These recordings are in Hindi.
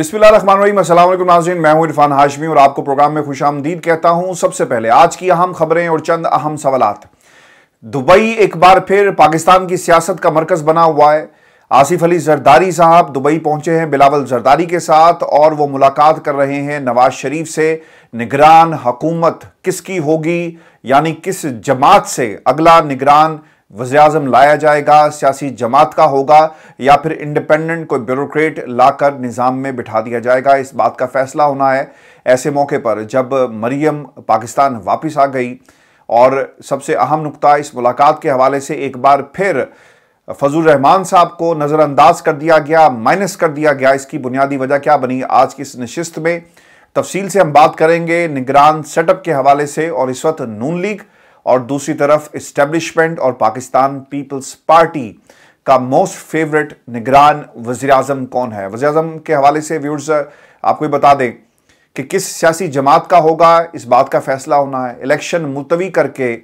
वालेकुम नाजीन मैं हूं इरफान हाशमी और आपको प्रोग्राम में खुश आमदीद कहता हूं सबसे पहले आज की अहम खबरें और चंद अहम सवालत दुबई एक बार फिर पाकिस्तान की सियासत का मरकज बना हुआ है आसिफ अली जरदारी साहब दुबई पहुंचे हैं बिलावल जरदारी के साथ और वो मुलाकात कर रहे हैं नवाज शरीफ से निगरान हकूमत किसकी होगी यानी किस जमात से अगला निगरान वजी अजम लाया जाएगा सियासी जमात का होगा या फिर इंडिपेंडेंट कोई ब्यूरोक्रेट लाकर निज़ाम में बिठा दिया जाएगा इस बात का फैसला होना है ऐसे मौके पर जब मरियम पाकिस्तान वापस आ गई और सबसे अहम नुकता इस मुलाकात के हवाले से एक बार फिर फजल रहमान साहब को नज़रअंदाज कर दिया गया माइनस कर दिया गया इसकी बुनियादी वजह क्या बनी आज की इस नशस्त में तफसील से हम बात करेंगे निगरान सेटअप के हवाले से और इस वक्त नून लीग और दूसरी तरफ इस्टेब्लिशमेंट और पाकिस्तान पीपल्स पार्टी का मोस्ट फेवरेट निगरान वजी अजम कौन है वजी अजम के हवाले से व्यूर्स uh, आपको बता दें कि किस सियासी जमात का होगा इस बात का फैसला होना है इलेक्शन मुलतवी करके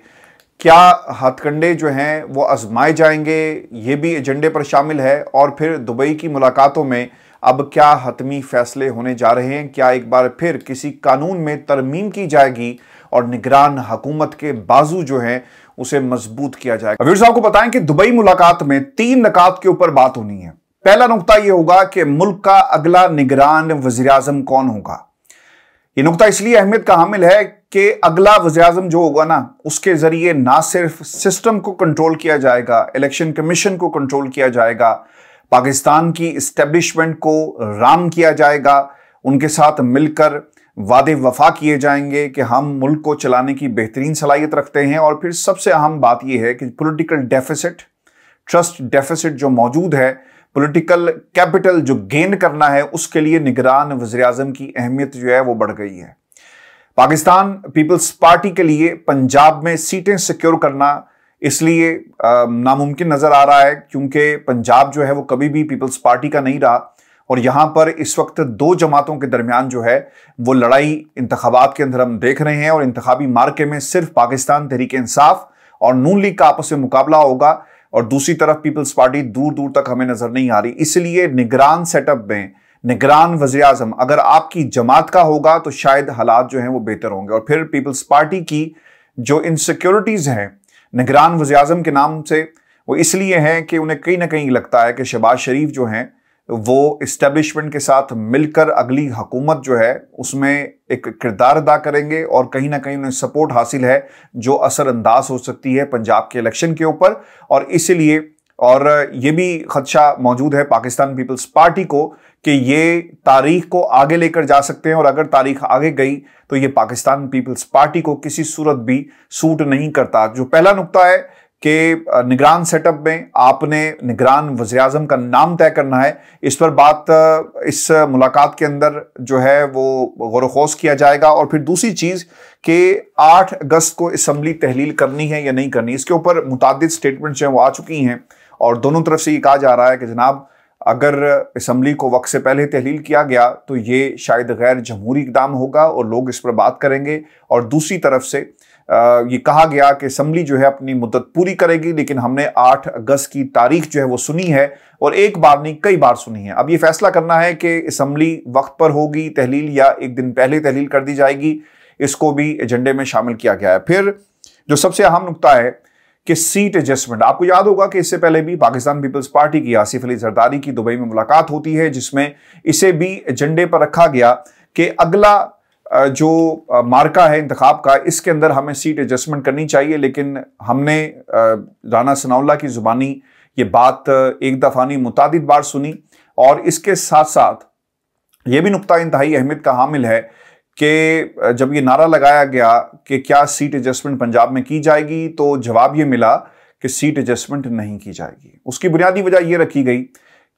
क्या हथकंडे जो हैं वो आजमाए जाएंगे ये भी एजेंडे पर शामिल है और फिर दुबई की मुलाकातों में अब क्या हतमी फैसले होने जा रहे हैं क्या एक बार फिर किसी कानून में तरमीम की जाएगी और निगरान हकूमत के बाजू जो है उसे मजबूत किया जाएगा साहब को बताएं कि दुबई मुलाकात में तीन नकात के ऊपर बात होनी है पहला नुकता यह होगा कि मुल्क का अगला निगरान वजीर कौन होगा यह नुकता इसलिए अहमियत का हामिल है कि अगला वजी जो होगा ना उसके जरिए ना सिर्फ सिस्टम को कंट्रोल किया जाएगा इलेक्शन कमीशन को कंट्रोल किया जाएगा पाकिस्तान की इस्टेब्लिशमेंट को राम किया जाएगा उनके साथ मिलकर वादे वफा किए जाएंगे कि हम मुल्क को चलाने की बेहतरीन सलाहियत रखते हैं और फिर सबसे अहम बात यह है कि पॉलिटिकल डेफिसिट ट्रस्ट डेफिसिट जो मौजूद है पॉलिटिकल कैपिटल जो गेन करना है उसके लिए निगरान वजी अजम की अहमियत जो है वो बढ़ गई है पाकिस्तान पीपल्स पार्टी के लिए पंजाब में सीटें सिक्योर करना इसलिए नामुमकिन नज़र आ रहा है क्योंकि पंजाब जो है वो कभी भी पीपल्स पार्टी का नहीं रहा और यहाँ पर इस वक्त दो जमातों के दरमियान जो है वो लड़ाई इंतबात के अंदर हम देख रहे हैं और इंतबी मार्के में सिर्फ पाकिस्तान तहरीक इंसाफ और नून लीग का आपस में मुकाबला होगा और दूसरी तरफ पीपल्स पार्टी दूर दूर तक हमें नजर नहीं आ रही इसलिए निगरान सेटअप में निगरान वजी अजम अगर आपकी जमात का होगा तो शायद हालात जो हैं वो बेहतर होंगे और फिर पीपल्स पार्टी की जो इनसिक्योरिटीज़ हैं निगरान वजी अजम के नाम से वो इसलिए हैं कि उन्हें कहीं ना कहीं लगता है कि शहबाज शरीफ जो हैं वो इस्टेब्लिशमेंट के साथ मिलकर अगली हकूमत जो है उसमें एक किरदार अदा करेंगे और कहीं ना कहीं उन्हें सपोर्ट हासिल है जो असरअंदाज हो सकती है पंजाब के इलेक्शन के ऊपर और इसीलिए और ये भी खदशा मौजूद है पाकिस्तान पीपल्स पार्टी को कि ये तारीख को आगे लेकर जा सकते हैं और अगर तारीख आगे गई तो ये पाकिस्तान पीपल्स पार्टी को किसी सूरत भी सूट नहीं करता जो पहला नुकता है कि निगरान सेटअप में आपने निगरान वजे अजम का नाम तय करना है इस पर बात इस मुलाकात के अंदर जो है वो गौर खोज किया जाएगा और फिर दूसरी चीज़ कि 8 अगस्त को इसम्बली तहलील करनी है या नहीं करनी इसके ऊपर मुतद स्टेटमेंट जो हैं वो आ चुकी हैं और दोनों तरफ से ये कहा जा रहा है कि जनाब अगर इसम्बली को वक्त से पहले तहलील किया गया तो ये शायद गैर जमहूरी इकदाम होगा और लोग इस पर बात करेंगे और दूसरी तरफ से ये कहा गया कि असम्बली जो है अपनी मुद्दत पूरी करेगी लेकिन हमने 8 अगस्त की तारीख जो है वो सुनी है और एक बार नहीं कई बार सुनी है अब ये फैसला करना है कि असम्बली वक्त पर होगी तहलील या एक दिन पहले तहलील कर दी जाएगी इसको भी एजेंडे में शामिल किया गया है फिर जो सबसे अहम नुकता है कि सीट एडजस्टमेंट आपको याद होगा कि इससे पहले भी पाकिस्तान पीपल्स पार्टी की आसिफ अली जरदारी की दुबई में मुलाकात होती है जिसमें इसे भी एजेंडे पर रखा गया कि अगला जो मार्का है इंतखब का इसके अंदर हमें सीट एडजस्टमेंट करनी चाहिए लेकिन हमने राना सनाउल्ला की ज़ुबानी ये बात एक दफ़ा नहीं मुतद बार सुनी और इसके साथ साथ ये भी नुकता इंतहाई अहमियत का हामिल है कि जब ये नारा लगाया गया कि क्या सीट एडजस्टमेंट पंजाब में की जाएगी तो जवाब ये मिला कि सीट एडजस्टमेंट नहीं की जाएगी उसकी बुनियादी वजह यह रखी गई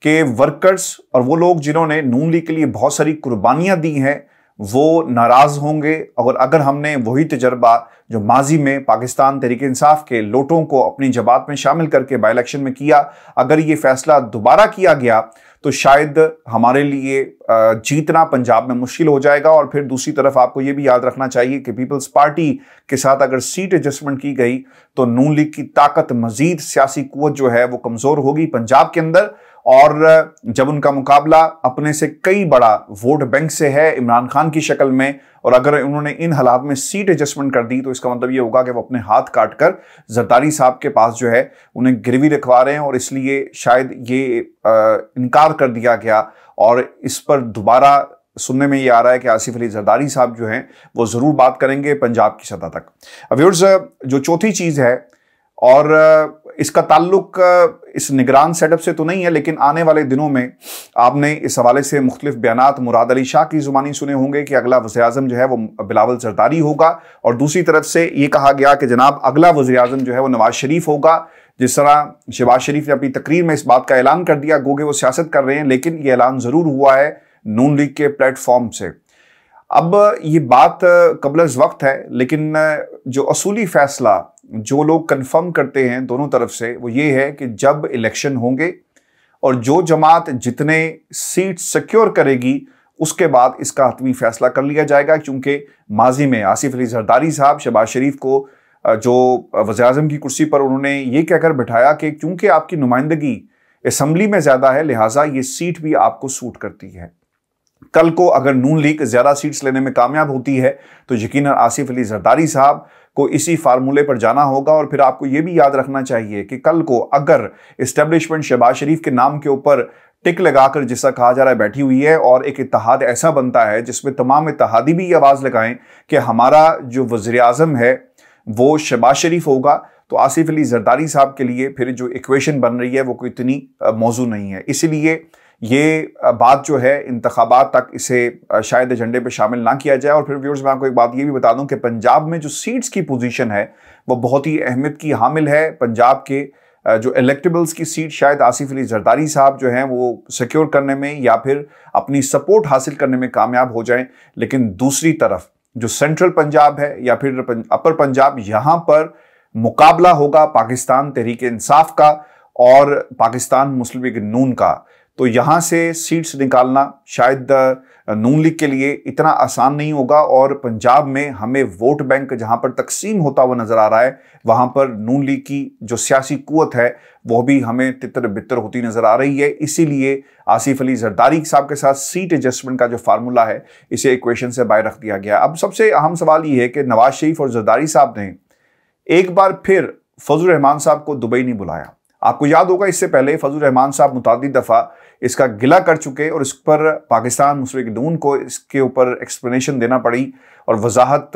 कि वर्कर्स और वो लोग जिन्होंने नून लीग के लिए बहुत सारी कुर्बानियाँ दी हैं वो नाराज़ होंगे और अगर हमने वही तजर्बा जो माजी में पाकिस्तान तरीके इंसाफ के लोटों को अपनी जमात में शामिल करके बाई इलेक्शन में किया अगर ये फैसला दोबारा किया गया तो शायद हमारे लिए जीतना पंजाब में मुश्किल हो जाएगा और फिर दूसरी तरफ आपको ये भी याद रखना चाहिए कि पीपल्स पार्टी के साथ अगर सीट एडजस्टमेंट की गई तो नून लीग की ताकत मजीद सियासी कुत जो है वो कमज़ोर होगी पंजाब के अंदर और जब उनका मुकाबला अपने से कई बड़ा वोट बैंक से है इमरान खान की शक्ल में और अगर उन्होंने इन हालात में सीट एडजस्टमेंट कर दी तो इसका मतलब ये होगा कि वो अपने हाथ काट कर जरदारी साहब के पास जो है उन्हें गिरवी रखवा रहे हैं और इसलिए शायद ये इनकार कर दिया गया और इस पर दोबारा सुनने में ये आ रहा है कि आसिफ अली जरदारी साहब जो हैं वो ज़रूर बात करेंगे पंजाब की सतह तक व्यूर्स जो चौथी चीज़ है और इसका ताल्लुक इस निगरान सेटअप से तो नहीं है लेकिन आने वाले दिनों में आपने इस हवाले से मुख्तलिफ बयान मुराद अली शाह की जुबानी सुने होंगे कि अगला वजी अजम जो है वो बिलावल सरदारी होगा और दूसरी तरफ से ये कहा गया कि जनाब अगला वजी अजम जो है वो नवाज शरीफ होगा जिस तरह शहबाज शरीफ ने अपनी तकरीर में इस बात का ऐलान कर दिया गोगे वो सियासत कर रहे हैं लेकिन ये ऐलान ज़रूर हुआ है नून लीग के प्लेटफॉर्म से अब ये बात कबल वक्त है लेकिन जो असूली फैसला जो लोग कंफर्म करते हैं दोनों तरफ से वो ये है कि जब इलेक्शन होंगे और जो जमात जितने सीट सिक्योर करेगी उसके बाद इसका हतमी फैसला कर लिया जाएगा क्योंकि माजी में आसिफ अली जरदारी साहब शहबाज शरीफ को जो वजे अजम की कुर्सी पर उन्होंने ये कहकर बिठाया कि क्योंकि आपकी नुमाइंदगी इसम्बली में ज़्यादा है लिहाजा ये सीट भी आपको सूट करती है कल को अगर नून लीग ज़्यादा सीट्स लेने में कामयाब होती है तो यकीन आसिफ अली जरदारी साहब को इसी फार्मूले पर जाना होगा और फिर आपको यह भी याद रखना चाहिए कि कल को अगर इस्टेब्लिशमेंट शहबाज शरीफ के नाम के ऊपर टिक लगाकर जैसा कहा जा रहा है बैठी हुई है और एक इतिहाद ऐसा बनता है जिसमें तमाम इतिहादी भी आवाज़ लगाएं कि हमारा जो वजी अजम है वो शहबाज शरीफ होगा तो आसिफ अली जरदारी साहब के लिए फिर जो इक्वेशन बन रही है वो कोई इतनी मौजू नहीं है इसीलिए ये बात जो है इंतबात तक इसे शायद एजेंडे पे शामिल ना किया जाए और फिर व्यूर्स मैं आपको एक बात ये भी बता दूं कि पंजाब में जो सीट्स की पोजीशन है वो बहुत ही अहमियत की हामिल है पंजाब के जो इलेक्टेबल्स की सीट शायद आसिफ अली जरदारी साहब जो हैं वो सिक्योर करने में या फिर अपनी सपोर्ट हासिल करने में कामयाब हो जाए लेकिन दूसरी तरफ जो सेंट्रल पंजाब है या फिर अपर पंजाब यहाँ पर मुकाबला होगा पाकिस्तान तहरीक इंसाफ का और पाकिस्तान मुस्लिम नून का तो यहां से सीट्स निकालना शायद नून लीग के लिए इतना आसान नहीं होगा और पंजाब में हमें वोट बैंक जहां पर तकसीम होता हुआ नज़र आ रहा है वहां पर नून लीग की जो सियासी कुत है वह भी हमें तितर बितर होती नज़र आ रही है इसीलिए आसिफ अली जरदारी साहब के साथ सीट एडजस्टमेंट का जो फार्मूला है इसे इक्वेशन से बाहर रख दिया गया अब सबसे अहम सवाल ये है कि नवाज शरीफ और जरदारी साहब ने एक बार फिर फजल रहमान साहब को दुबई नहीं बुलाया आपको याद होगा इससे पहले फजल रहमान साहब मुतद दफ़ा इसका गिला कर चुके और इस पर पाकिस्तान मुस्लिम नून को इसके ऊपर एक्सप्लेनेशन देना पड़ी और वजाहत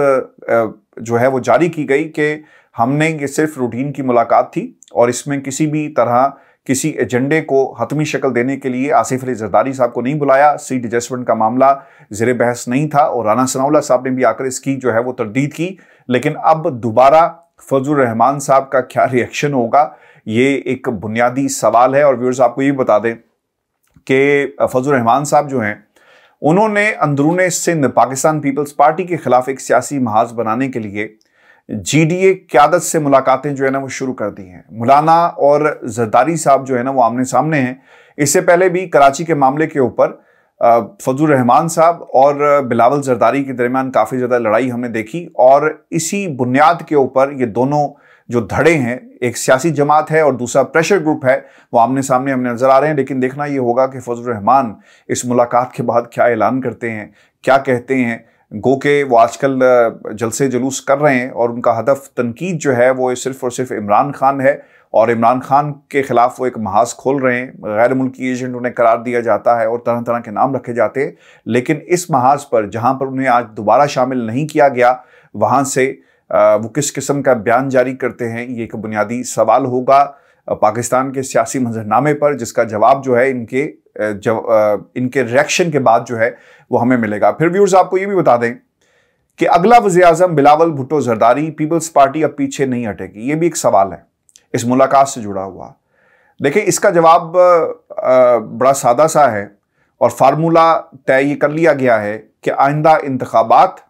जो है वो जारी की गई कि हमने ये सिर्फ रूटीन की मुलाकात थी और इसमें किसी भी तरह किसी एजेंडे को हतमी शक्ल देने के लिए आसिफ अली जरदारी साहब को नहीं बुलाया सीट एडजस्टमेंट का मामला जेर बहस नहीं था और राना सनाउल्ला साहब ने भी आकर इसकी जो है वो तरदीद की लेकिन अब दोबारा फजल रहमान साहब का क्या रिएक्शन होगा ये एक बुनियादी सवाल है और व्यूअर्स आपको ये बता दें के फजल रहमान साहब जो हैं उन्होंने अंदरून सिंध पाकिस्तान पीपल्स पार्टी के खिलाफ एक सियासी महाज बनाने के लिए जी डी ए क्यादत से मुलाकातें जो है ना वो शुरू कर दी हैं मौलाना और जरदारी साहब जो है ना वो आमने सामने हैं इससे पहले भी कराची के मामले के ऊपर फजल रहमान साहब और बिलावल जरदारी के दरमियान काफ़ी ज़्यादा लड़ाई हमने देखी और इसी बुनियाद के ऊपर ये दोनों जो धड़े हैं एक सियासी जमात है और दूसरा प्रेशर ग्रुप है वो आमने सामने हमने नज़र आ रहे हैं लेकिन देखना ये होगा कि फजल रहमान इस मुलाकात के बाद क्या ऐलान करते हैं क्या कहते हैं गो के वो आजकल जलसे जुलूस कर रहे हैं और उनका हदफ तनकीद जो है वो सिर्फ़ और सिर्फ इमरान खान है और इमरान खान के ख़िलाफ़ वो एक महाज खोल रहे हैं गैर मुल्की एजेंट उन्हें करार दिया जाता है और तरह तरह के नाम रखे जाते हैं लेकिन इस महाज पर जहाँ पर उन्हें आज दोबारा शामिल नहीं किया गया वहाँ से वो किस किस्म का बयान जारी करते हैं ये एक बुनियादी सवाल होगा पाकिस्तान के सियासी मंजरनामे पर जिसका जवाब जो है इनके जब इनके रिएक्शन के बाद जो है वो हमें मिलेगा फिर व्यूर्स आपको ये भी बता दें कि अगला वजे अजम बिलावल भुट्टो जरदारी पीपल्स पार्टी अब पीछे नहीं हटेगी ये भी एक सवाल है इस मुलाकात से जुड़ा हुआ देखिए इसका जवाब बड़ा सादा सा है और फार्मूला तय ये कर लिया गया है कि आइंदा इंतबात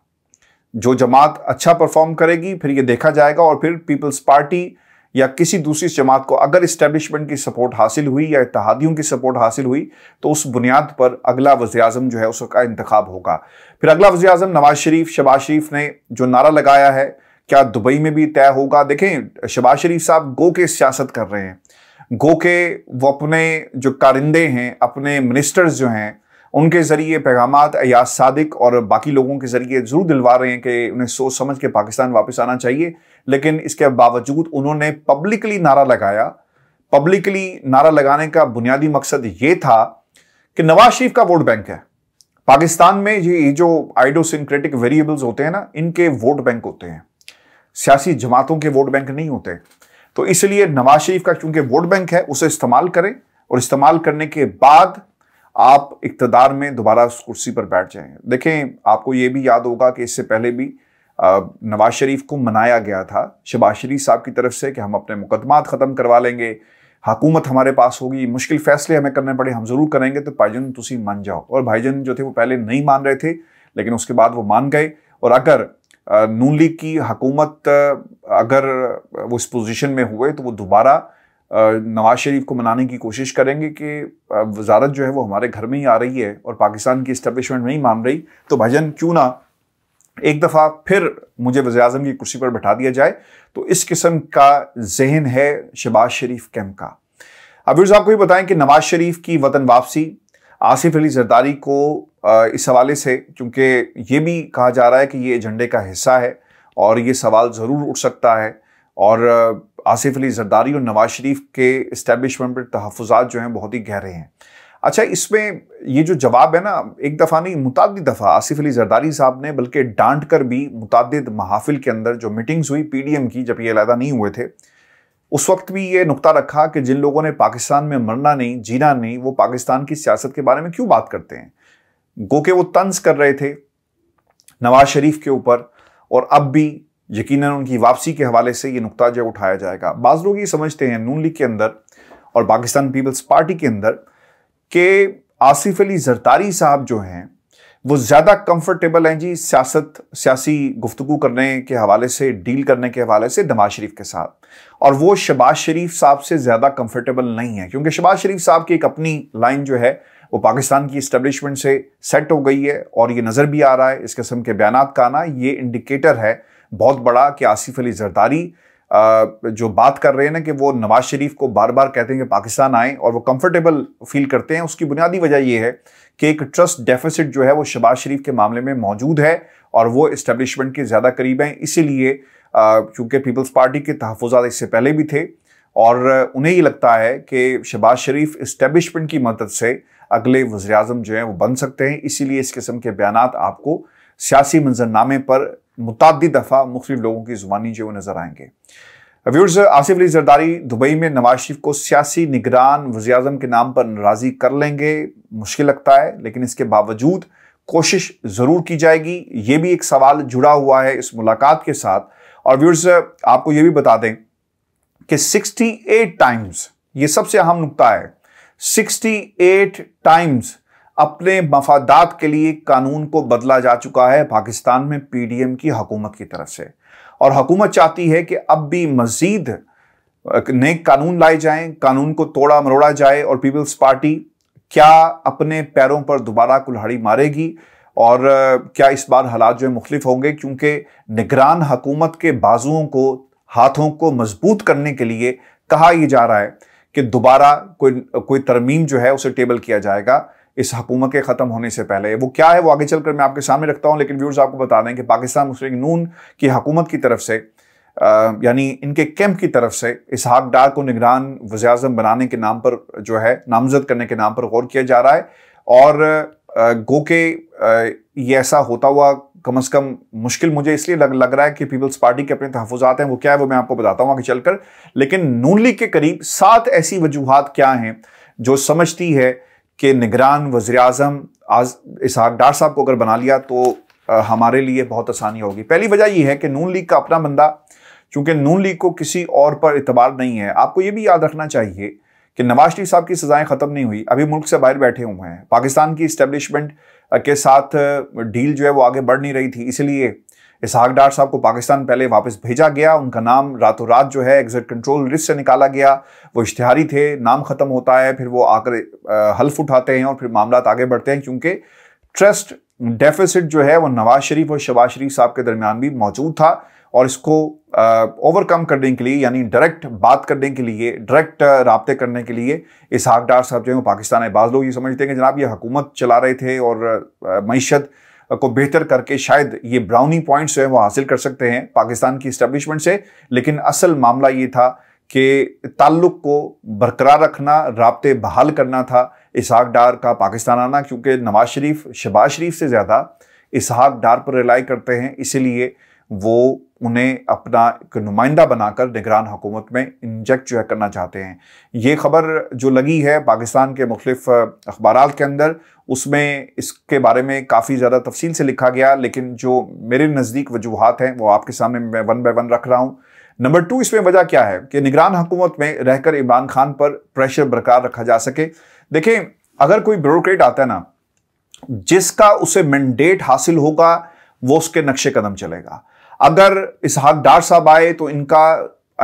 जो जमात अच्छा परफॉर्म करेगी फिर ये देखा जाएगा और फिर पीपल्स पार्टी या किसी दूसरी जमात को अगर इस्टेब्लिशमेंट की सपोर्ट हासिल हुई या इतिहादियों की सपोर्ट हासिल हुई तो उस बुनियाद पर अगला वजे अजम जो है उसका इंतखब होगा फिर अगला वजी अजम नवाज शरीफ शबाज शरीफ ने जो नारा लगाया है क्या दुबई में भी तय होगा देखें शबाज शरीफ साहब गो के सियासत कर रहे हैं गो के वो अपने जो कारिंदे हैं अपने मिनिस्टर्स जो हैं उनके ज़रिए पैगाम अयाज सादिक और बाकी लोगों के ज़रिए ज़रूर दिलवा रहे हैं कि उन्हें सोच समझ के पाकिस्तान वापस आना चाहिए लेकिन इसके बावजूद उन्होंने पब्लिकली नारा लगाया पब्लिकली नारा लगाने का बुनियादी मकसद ये था कि नवाज शरीफ का वोट बैंक है पाकिस्तान में ये जो आइडोसिनक्रेटिक वेरिएबल्स होते हैं ना इनके वोट बैंक होते हैं सियासी जमातों के वोट बैंक नहीं होते तो इसलिए नवाज शरीफ का चूंकि वोट बैंक है उसे इस्तेमाल करें और इस्तेमाल करने के बाद आप इकतदार में दोबारा उस कुर्सी पर बैठ जाएंगे देखें आपको ये भी याद होगा कि इससे पहले भी नवाज शरीफ को मनाया गया था शबाज शरीफ साहब की तरफ से कि हम अपने मुकदमा ख़त्म करवा लेंगे हकूमत हमारे पास होगी मुश्किल फैसले हमें करने पड़े हम ज़रूर करेंगे तो भाईजन तुम मान जाओ और भाईजन जो थे वो पहले नहीं मान रहे थे लेकिन उसके बाद वो मान गए और अगर नून लीग की हकूमत अगर वो इस पोजिशन में हुए तो वो दोबारा नवाज शरीफ को मनाने की कोशिश करेंगे कि वजारत जो है वो हमारे घर में ही आ रही है और पाकिस्तान की इस्टबलिशमेंट नहीं मान रही तो भजन क्यों ना एक दफ़ा फिर मुझे वजे अजम की कुर्सी पर बैठा दिया जाए तो इस किस्म का जहन है शहबाज शरीफ कैम्प का अबीर साहब को भी बताएं कि नवाज शरीफ की वतन वापसी आसिफ अली जरदारी को इस हवाले से चूँकि ये भी कहा जा रहा है कि ये एजेंडे का हिस्सा है और ये सवाल ज़रूर उठ सकता है और आसिफ अली जरदारी और नवाज शरीफ के इस्टेबलिशमेंट पर तहफात जो हैं बहुत ही गहरे हैं अच्छा इसमें ये जो जवाब है ना एक दफ़ा नहीं मुतद दफ़ा आसिफ अली जरदारी साहब ने बल्कि डांट कर भी मुतद महाफिल के अंदर जो मीटिंग्स हुई पी डी एम की जब ये अलहदा नहीं हुए थे उस वक्त भी ये नुकता रखा कि जिन लोगों ने पाकिस्तान में मरना नहीं जीना नहीं वो पाकिस्तान की सियासत के बारे में क्यों बात करते हैं गो के वो तंज कर रहे थे नवाज शरीफ के ऊपर और अब भी यकीनन उनकी वापसी के हवाले से ये नुकता जो उठाया जाएगा बाज़ लोग ये समझते हैं नून लीग के अंदर और पाकिस्तान पीपल्स पार्टी के अंदर के आसिफ अली जरदारी साहब जो हैं वो ज़्यादा कंफर्टेबल हैं जी सियासत सियासी गुफ्तु करने के हवाले से डील करने के हवाले से नवाज शरीफ के साथ और वो शबाज शरीफ साहब से ज़्यादा कंफर्टेबल नहीं है क्योंकि शबाज शरीफ साहब की एक अपनी लाइन जो है वो पाकिस्तान की इस्टबलिशमेंट से सेट हो गई है और ये नज़र भी आ रहा है इस किस्म के बयान का आना ये इंडिकेटर है बहुत बड़ा कि आसिफ अली जरदारी जो बात कर रहे हैं ना कि वो नवाज शरीफ को बार बार कहते हैं कि पाकिस्तान आए और वो कंफर्टेबल फील करते हैं उसकी बुनियादी वजह यह है कि एक ट्रस्ट डेफिसिट जो है वो शबाज शरीफ के मामले में मौजूद है और वो इस्टेब्लिशमेंट के ज़्यादा करीब हैं इसीलिए चूँकि पीपल्स पार्टी के तहफ़ात इससे पहले भी थे और उन्हें ये लगता है कि शबाज शरीफ इस्टेब्लिशमेंट की मदद से अगले वजे अजम जो हैं वो बन सकते हैं इसीलिए इस किस्म के बयान आपको सियासी मंजरनामे पर मुतद दफ़ा मुख्त लोगों की ज़ुबानी जो नज़र आएंगे व्यूर्स आसिफ अली जरदारी दुबई में नवाज शरीफ को सियासी निगरान वजी अजम के नाम पर नाराज़ी कर लेंगे मुश्किल लगता है लेकिन इसके बावजूद कोशिश ज़रूर की जाएगी ये भी एक सवाल जुड़ा हुआ है इस मुलाकात के साथ और व्यूर्स आपको ये भी बता दें कि 68 टाइम्स ये सबसे अहम नुकता है 68 टाइम्स अपने मफादात के लिए कानून को बदला जा चुका है पाकिस्तान में पीडीएम की हकूमत की तरफ से और हकूमत चाहती है कि अब भी मजीद नए कानून लाए जाएं कानून को तोड़ा मरोड़ा जाए और पीपल्स पार्टी क्या अपने पैरों पर दोबारा कुल्हाड़ी मारेगी और क्या इस बार हालात जो है मुख्तफ होंगे क्योंकि निगरान हकूमत के बाजुओं को हाथों को मजबूत करने के लिए कहा यह जा रहा है कि दोबारा कोई कोई तरमीम जो है उसे टेबल किया जाएगा इस हकूमत के ख़त्म होने से पहले वो क्या है वो आगे चलकर मैं आपके सामने रखता हूँ लेकिन व्यूर्स आपको बता दें कि पाकिस्तान मुस्लिम नून की हकूमत की तरफ से यानी इनके कैंप की तरफ से इसहाक डार को निगरान वजाजम बनाने के नाम पर जो है नामजद करने के नाम पर गौर किया जा रहा है और गो के ये ऐसा होता हुआ कम अज़ कम मुश्किल मुझे इसलिए लग लग रहा है कि पीपल्स पार्टी के अपने तहफात हैं वो क्या है वो मैं आपको बताता हूँ आगे चलकर लेकिन नून लीग के करीब सात ऐसी वजूहत क्या हैं जो समझती है के निगरान वज़ी अजम आज इसहाक डार साहब को अगर बना लिया तो आ, हमारे लिए बहुत आसानी होगी पहली वजह यह है कि नून लीग का अपना बंदा चूँकि नून लीग को किसी और पर इतबार नहीं है आपको ये भी याद रखना चाहिए कि नवाज शरीफ साहब की सजाएं ख़त्म नहीं हुई अभी मुल्क से बाहर बैठे हुए हैं पाकिस्तान की इस्टेब्लिशमेंट के साथ डील जो है वो आगे बढ़ नहीं रही थी इसलिए इसहाक डार साहब को पाकिस्तान पहले वापस भेजा गया उनका नाम रातों रात जो है एग्जिट कंट्रोल लिस्ट से निकाला गया वो इश्तहारी थे नाम ख़त्म होता है फिर वो आकर हल्फ उठाते हैं और फिर मामला आगे बढ़ते हैं क्योंकि ट्रस्ट डेफिसिट जो है वो नवाज शरीफ और शबाज शरीफ साहब के दरमियान भी मौजूद था और इसको ओवरकम करने के लिए यानी डायरेक्ट बात करने के लिए डायरेक्ट रबते करने के लिए इसहाक डार साहब जो वो पाकिस्तान है बाज़ लोग ये समझते हैं कि जनाब ये हुकूमत चला रहे थे और मीशत को बेहतर करके शायद ये ब्राउनी पॉइंट्स जो है वो हासिल कर सकते हैं पाकिस्तान की इस्टबलिशमेंट से लेकिन असल मामला ये था कि ताल्लुक को बरकरार रखना रबते बहाल करना था इसहाक डार का पाकिस्तान आना क्योंकि नवाज शरीफ शबाज़ शरीफ से ज़्यादा इसहाक डार पर रिलाई करते हैं इसीलिए वो उन्हें अपना एक नुमाइंदा बनाकर निगरान हुकूमत में इंजेक्ट जो है करना चाहते हैं ये खबर जो लगी है पाकिस्तान के मुख्तफ अखबार के अंदर उसमें इसके बारे में काफ़ी ज़्यादा तफसील से लिखा गया लेकिन जो मेरे नज़दीक वजूहत हैं वो आपके सामने मैं वन बाई वन रख रहा हूँ नंबर टू इसमें वजह क्या है कि निगरान हुकूमत में रहकर इमरान खान पर प्रेशर बरकरार रखा जा सके देखें अगर कोई ब्यूरोक्रेट आता है ना जिसका उसे मैंडेट हासिल होगा वो उसके नक्शे कदम चलेगा अगर इसहाक डार साहब आए तो इनका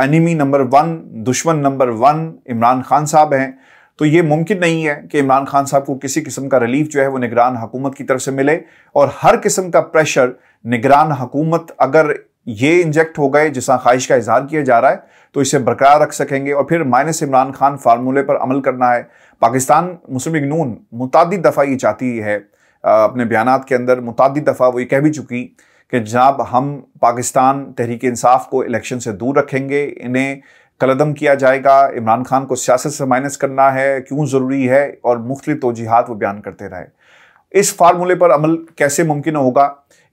एनिमी नंबर वन दुश्मन नंबर वन इमरान खान साहब हैं तो ये मुमकिन नहीं है कि इमरान खान साहब को किसी किस्म का रिलीफ जो है वो निगरान हकूमत की तरफ से मिले और हर किस्म का प्रेशर निगरान हकूमत अगर ये इंजेक्ट हो गए जिस ख्वाहिश का इजहार किया जा रहा है तो इसे बरकरार रख सकेंगे और फिर माइनस इमरान खान फार्मूले पर अमल करना है पाकिस्तान मुस्लिम नून मुतद दफ़ा ये चाहती है अपने बयान के अंदर मुतद दफ़ा वो ये कह भी चुकी कि जनाब हम पाकिस्तान तहरीक इंसाफ को इलेक्शन से दूर रखेंगे इन्हें कलदम किया जाएगा इमरान खान को सियासत से माइनस करना है क्यों ज़रूरी है और मुख्तलि तोजीहत वो बयान करते रहे इस फार्मूले पर अमल कैसे मुमकिन होगा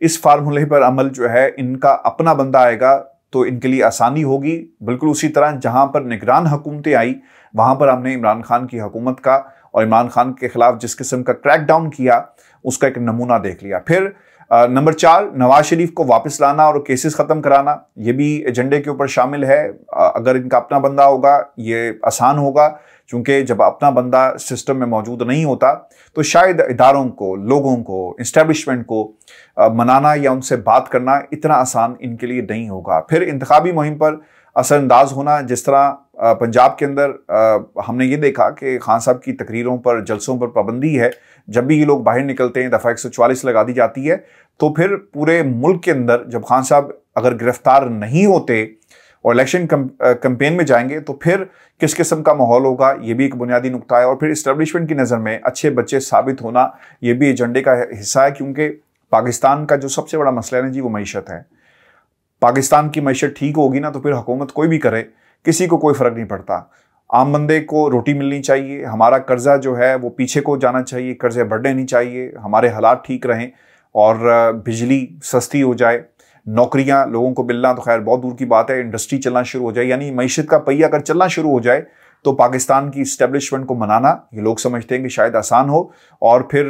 इस फार्मूले पर अमल जो है इनका अपना बंदा आएगा तो इनके लिए आसानी होगी बिल्कुल उसी तरह जहाँ पर निगरान हुकूमतें आई वहाँ पर हमने इमरान खान की हुकूमत का और इमरान खान के खिलाफ जिस किस्म का क्रैकडाउन किया उसका एक नमूना देख लिया फिर नंबर चार नवाज शरीफ को वापस लाना और केसेस ख़त्म कराना ये भी एजेंडे के ऊपर शामिल है अगर इनका अपना बंदा होगा ये आसान होगा क्योंकि जब अपना बंदा सिस्टम में मौजूद नहीं होता तो शायद इदारों को लोगों को इस्टेब्लिशमेंट को मनाना या उनसे बात करना इतना आसान इनके लिए नहीं होगा फिर इंतबी मुहिम पर असरअंदाज होना जिस तरह पंजाब के अंदर हमने ये देखा कि खान साहब की तकरीरों पर जलसों पर पाबंदी है जब भी ये लोग बाहर निकलते हैं दफ़ा एक लगा दी जाती है तो फिर पूरे मुल्क के अंदर जब खान साहब अगर गिरफ्तार नहीं होते और इलेक्शन कंपेन में जाएंगे तो फिर किस किस्म का माहौल होगा ये भी एक बुनियादी नुकता है और फिर इस्टबलिशमेंट की नज़र में अच्छे बच्चे साबित होना ये भी एजेंडे का हिस्सा है क्योंकि पाकिस्तान का जो सबसे बड़ा मसला है ना जी वो मीशत है पाकिस्तान की मैशत ठीक होगी ना तो फिर हुकूमत कोई भी करे किसी को कोई फ़र्क नहीं पड़ता आम बंदे को रोटी मिलनी चाहिए हमारा कर्ज़ा जो है वो पीछे को जाना चाहिए कर्ज़े बढ़ने नहीं चाहिए हमारे हालात ठीक रहें और बिजली सस्ती हो जाए नौकरियां लोगों को मिलना तो खैर बहुत दूर की बात है इंडस्ट्री चलना शुरू हो जाए यानी मीशत का पहिया अगर चलना शुरू हो जाए तो पाकिस्तान की इस्टेब्लिशमेंट को मनाना ये लोग समझते हैं कि शायद आसान हो और फिर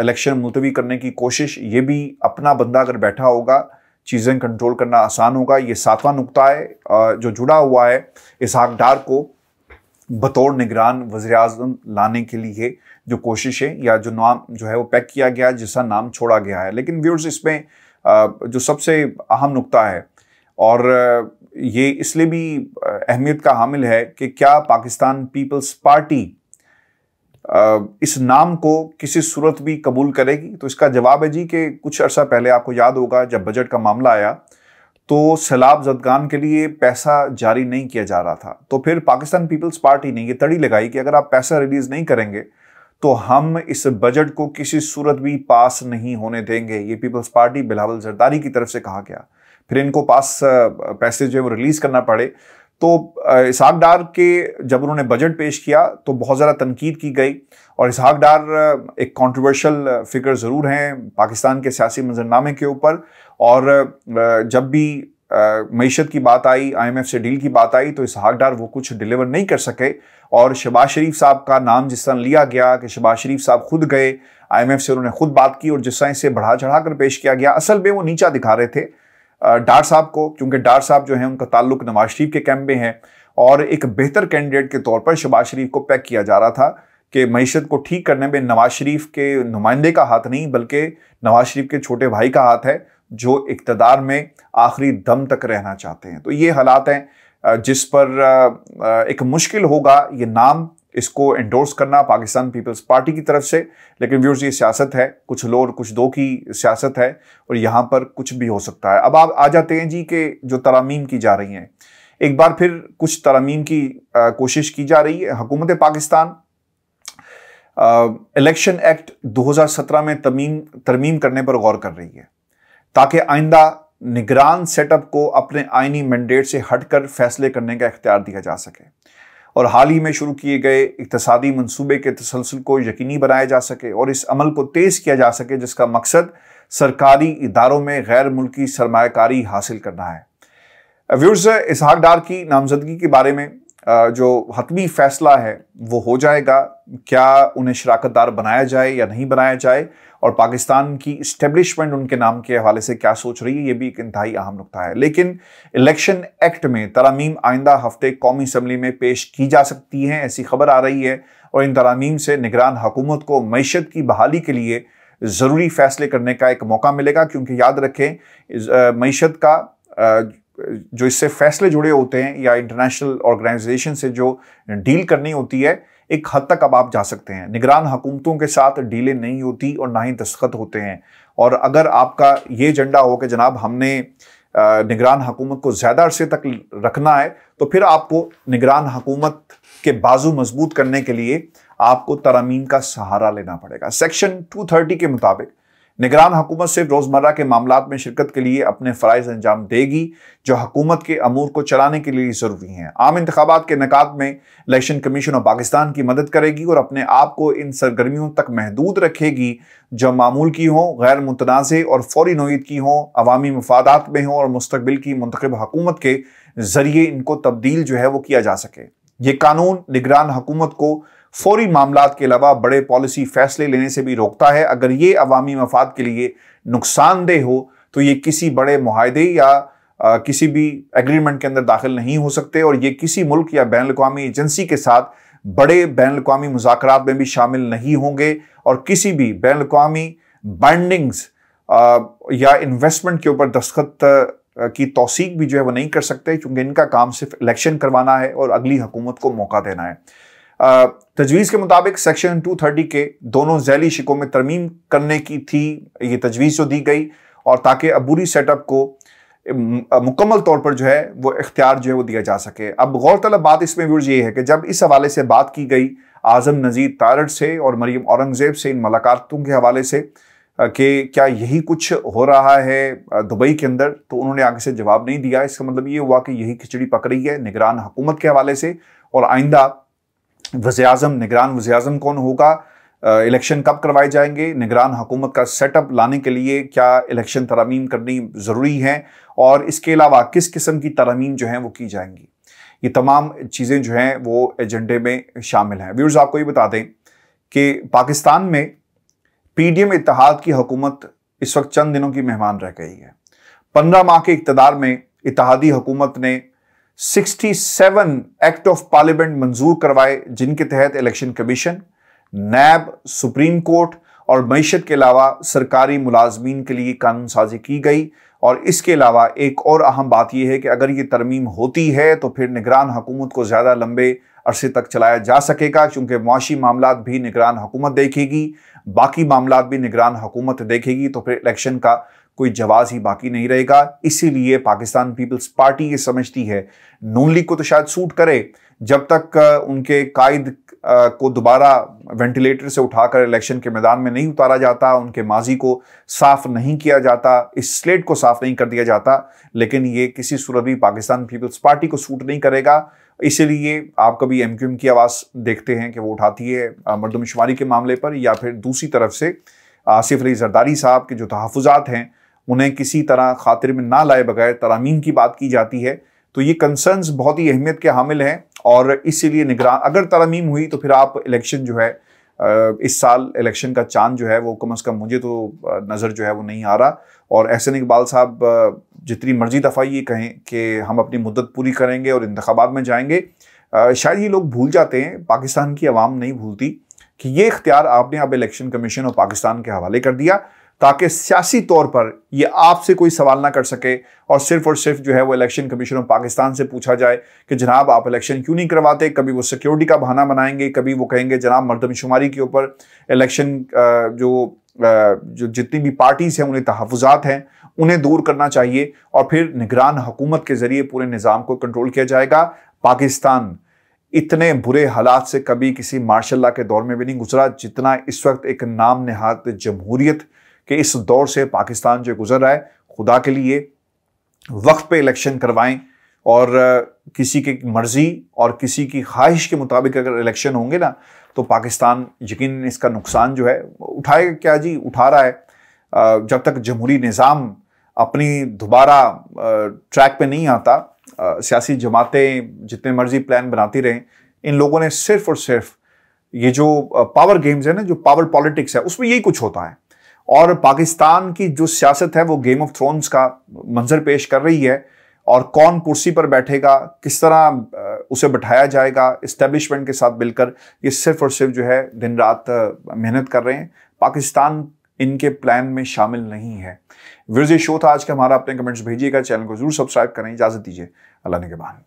इलेक्शन मुलतवी करने की कोशिश ये भी अपना बंदा अगर बैठा होगा चीज़ें कंट्रोल करना आसान होगा ये सातवां नुकता है जो जुड़ा हुआ है इसहाक डार को बतौर निगरान वजर अजम लाने के लिए जो कोशिशें या जो नाम जो है वो पैक किया गया है जिसका नाम छोड़ा गया है लेकिन व्यूर्स इसमें जो सबसे अहम नुकता है और ये इसलिए भी अहमियत का हामिल है कि क्या पाकिस्तान पीपल्स पार्टी इस नाम को किसी सूरत भी कबूल करेगी तो इसका जवाब है जी कि कुछ अर्सा पहले आपको याद होगा जब बजट का मामला आया तो सैलाब जदगान के लिए पैसा जारी नहीं किया जा रहा था तो फिर पाकिस्तान पीपल्स पार्टी ने ये तड़ी लगाई कि अगर आप पैसा रिलीज़ नहीं करेंगे तो हम इस बजट को किसी सूरत भी पास नहीं होने देंगे ये पीपल्स पार्टी बिलावल जरदारी की तरफ से कहा गया फिर इनको पास पैसे जो है वो रिलीज़ करना पड़े तो इसहाक डार के जब उन्होंने बजट पेश किया तो बहुत ज़्यादा तनकीद की गई और इसहाक डार एक कंट्रोवर्शियल फिगर ज़रूर हैं पाकिस्तान के सियासी मंजरनामे के ऊपर और जब भी मीशत की बात आई आईएमएफ से डील की बात आई तो इसहाक डार वो कुछ डिलीवर नहीं कर सके और शबाज शरीफ साहब का नाम जिस तरह लिया गया कि शबाज शरीफ साहब खुद गए आईएमएफ से उन्होंने खुद बात की और जिस तरह इसे बढ़ा चढ़ा कर पेश किया गया असल में वो नीचा दिखा रहे थे डार साहब को क्योंकि डार साहब जो हैं उनका ताल्लुक नवाज शरीफ के कैंप में है और एक बेहतर कैंडिडेट के तौर पर शबाज शरीफ को पैक किया जा रहा था कि मीशत को ठीक करने में नवाज शरीफ के नुमाइंदे का हाथ नहीं बल्कि नवाज शरीफ के छोटे भाई का हाथ है जो इकतदार में आखिरी दम तक रहना चाहते हैं तो ये हालात हैं जिस पर एक मुश्किल होगा ये नाम इसको एंडोर्स करना पाकिस्तान पीपल्स पार्टी की तरफ से लेकिन व्यूर्स ये सियासत है कुछ लोर कुछ दो की सियासत है और यहाँ पर कुछ भी हो सकता है अब आप आ जाते हैं जी के जो तरामीम की जा रही हैं एक बार फिर कुछ तरामीम की आ, कोशिश की जा रही है हकूमत पाकिस्तान इलेक्शन एक्ट 2017 में तमीम तरमीम करने पर गौर कर रही है ताकि आइंदा निगरान सेटअप को अपने आइनी मैंडेट से हटकर फैसले करने का इख्तियार दिया जा सके और हाल ही में शुरू किए गए इकतसादी मनसूबे के तसलसल को यकीनी बनाया जा सके और इस अमल को तेज़ किया जा सके जिसका मकसद सरकारी इदारों में गैर मुल्की सरमाकारी हासिल करना है व्यूर्स इसहाक डार की नामजदगी के बारे में जो हतमी फैसला है वो हो जाएगा क्या उन्हें शराकत दार बनाया जाए या नहीं बनाया जाए और पाकिस्तान की इस्टेब्लिशमेंट उनके नाम के हवाले से क्या सोच रही है ये भी एक इंतहाई अहम नुकता है लेकिन इलेक्शन एक्ट में तरामीम आइंदा हफ्ते कौमी असम्बली में पेश की जा सकती हैं ऐसी खबर आ रही है और इन तरामीम से निगरान हुकूमत को मीशत की बहाली के लिए ज़रूरी फैसले करने का एक मौका मिलेगा क्योंकि याद रखें मीशत का जो इससे फैसले जुड़े होते हैं या इंटरनेशनल ऑर्गेनाइजेशन से जो डील करनी होती है एक हद तक अब आप जा सकते हैं निगरान हुकूमतों के साथ डीलें नहीं होती और ना ही दस्तखत होते हैं और अगर आपका ये एजेंडा हो कि जनाब हमने निगरान हुकूमत को ज़्यादा अरसे तक रखना है तो फिर आपको निगरान हुकूमत के बाजू मजबूत करने के लिए आपको तरामीम का सहारा लेना पड़ेगा सेक्शन 230 के मुताबिक निगरान हुकूमत सिर्फ रोज़मर्रा के मामला में शिरकत के लिए अपने फ़रज़ अंजाम देगी जो हकूमत के अमूर को चलाने के लिए ज़रूरी हैं आम इंतबात के नक़ात में इलेक्शन कमीशन ऑफ पाकिस्तान की मदद करेगी और अपने आप को इन सरगर्मियों तक महदूद रखेगी जो मामूल की हों गैर मुतनाज़ और फौरी नोयत की हों अवामी मफादात में हों और मुस्तबिल की मंतखब हकूमत के ज़रिए इनको तब्दील जो है वो किया जा सके ये कानून निगरान हुकूमत को फौरी मामला के अलावा बड़े पॉलिसी फैसले लेने से भी रोकता है अगर ये अवामी मफाद के लिए नुकसानदेह हो तो ये किसी बड़े माहदे या आ, किसी भी एग्रीमेंट के अंदर दाखिल नहीं हो सकते और ये किसी मुल्क या बैन अवी एजेंसी के साथ बड़े बैन अवी मुजाकर में भी शामिल नहीं होंगे और किसी भी बैन अवी बाइंडिंग्स या इन्वेस्टमेंट के ऊपर दस्खत की तोसीक भी जो है वह नहीं कर सकते क्योंकि इनका काम सिर्फ इलेक्शन करवाना है और अगली हुकूमत को मौका देना है तजवीज़ के मुताबिक सेक्शन 230 के दोनों जैली शिकों में तरमीम करने की थी ये तजवीज़ जो दी गई और ताकि अबूरी सेटअप को मुकम्मल तौर पर जो है वो इख्तियार जो है वो दिया जा सके अब गौरतलब बात इसमें व्यूज ये है कि जब इस हवाले से बात की गई आज़म नज़ीर तारट से और मरीम औरंगज़ेब से इन मुलाकातों के हवाले से कि क्या यही कुछ हो रहा है दुबई के अंदर तो उन्होंने आगे से जवाब नहीं दिया इसका मतलब ये हुआ कि यही खिचड़ी पक रही है निगरान हुकूमत के हवाले से और आइंदा वज़ी अजम निगरान वज़ी अजम कौन होगा इलेक्शन कब करवाए जाएंगे निगरान हुकूमत का सेटअप लाने के लिए क्या इलेक्शन तरामीम करनी ज़रूरी हैं और इसके अलावा किस किस्म की तरामीम जो हैं वो की जाएंगी ये तमाम चीज़ें जो हैं वो एजेंडे में शामिल हैं व्यूर्स आपको ये बता दें कि पाकिस्तान में पी डी एम इतिहाद की हुकूमत इस वक्त चंद दिनों की मेहमान रह गई है पंद्रह माह के इकतदार में इतिहादी हुकूमत ने 67 एक्ट ऑफ पार्लियामेंट मंजूर करवाए जिनके तहत election commission NAB supreme court और मीशत के अलावा सरकारी मुलाजमीन के लिए कानून साजी की गई और इसके अलावा एक और अहम बात यह है कि अगर ये तरमीम होती है तो फिर निगरान हुकूमत को ज़्यादा लंबे अरसे तक चलाया जा सकेगा क्योंकि मुआशी मामला भी निगरान हुकूमत देखेगी बाकी मामला भी निगरान हुकूमत देखेगी तो फिर इलेक्शन का कोई जवाब ही बाकी नहीं रहेगा इसीलिए पाकिस्तान पीपल्स पार्टी ये समझती है नून लीग को तो शायद सूट करे जब तक उनके कायद को दोबारा वेंटिलेटर से उठाकर इलेक्शन के मैदान में नहीं उतारा जाता उनके माजी को साफ नहीं किया जाता इस स्लेट को साफ नहीं कर दिया जाता लेकिन ये किसी सूरत भी पाकिस्तान पीपल्स पार्टी को सूट नहीं करेगा इसीलिए आप कभी एम क्यू एम की आवाज़ देखते हैं कि वो उठाती है मरदमशुमारी के मामले पर या फिर दूसरी तरफ से आसिफ अली जरदारी साहब के जो तहफात हैं उन्हें किसी तरह खातिर में ना लाए बगैर तरामीम की बात की जाती है तो ये कंसर्न्स बहुत ही अहमियत के हामिल हैं और इसीलिए निगरान अगर तरामीम हुई तो फिर आप इलेक्शन जो है इस साल इलेक्शन का चांद जो है वो कम अज़ कम मुझे तो नज़र जो है वो नहीं आ रहा और एहसन इकबाल साहब जितनी मर्जी दफ़ा ये कहें कि हम अपनी मुद्दत पूरी करेंगे और इंतबात में जाएंगे शायद ये लोग भूल जाते हैं पाकिस्तान की आवाम नहीं भूलती कि ये इख्तियार आपने अब इलेक्शन कमीशन और पाकिस्तान के हवाले कर दिया ताकि सियासी तौर पर यह आपसे कोई सवाल ना कर सके और सिर्फ और सिर्फ जो है वो इलेक्शन कमीशन ऑफ पाकिस्तान से पूछा जाए कि जनाब आप इलेक्शन क्यों नहीं करवाते कभी वो सिक्योरिटी का बहाना बनाएंगे कभी वो कहेंगे जनाब मरदमशुमारी के ऊपर इलेक्शन जो जो जितनी भी पार्टीज़ हैं उन्हें तहफात हैं उन्हें दूर करना चाहिए और फिर निगरान हुकूमत के ज़रिए पूरे निज़ाम को कंट्रोल किया जाएगा पाकिस्तान इतने बुरे हालात से कभी किसी मार्शल के दौर में भी नहीं गुजरा जितना इस वक्त एक नाम नहाद जमहूरियत कि इस दौर से पाकिस्तान जो गुजर रहा है खुदा के लिए वक्त पे इलेक्शन करवाएं और किसी की मर्ज़ी और किसी की ख्वाहिश के मुताबिक अगर इलेक्शन होंगे ना तो पाकिस्तान यकीन इसका नुकसान जो है उठाएगा क्या जी उठा रहा है जब तक जमहूरी निज़ाम अपनी दोबारा ट्रैक पे नहीं आता सियासी जमातें जितने मर्जी प्लान बनाती रहें इन लोगों ने सिर्फ और सिर्फ ये जो पावर गेम्स है ना जो पावर पॉलिटिक्स है उसमें यही कुछ होता है और पाकिस्तान की जो सियासत है वो गेम ऑफ थ्रोन्स का मंजर पेश कर रही है और कौन कुर्सी पर बैठेगा किस तरह उसे बैठाया जाएगा इस्टेब्लिशमेंट के साथ मिलकर ये सिर्फ और सिर्फ जो है दिन रात मेहनत कर रहे हैं पाकिस्तान इनके प्लान में शामिल नहीं है विरजे शो था आज का हमारा अपने कमेंट्स भेजिएगा चैनल को जरूर सब्सक्राइब करें इजाजत दीजिए अल्लाह ने के बहान